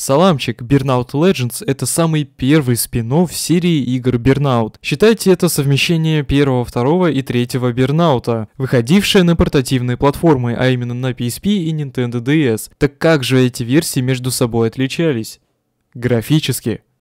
Саламчик, Burnout Legends — это самый первый спин в серии игр Burnout. Считайте это совмещение первого, второго и третьего Burnout, выходившее на портативные платформы, а именно на PSP и Nintendo DS. Так как же эти версии между собой отличались? Графически.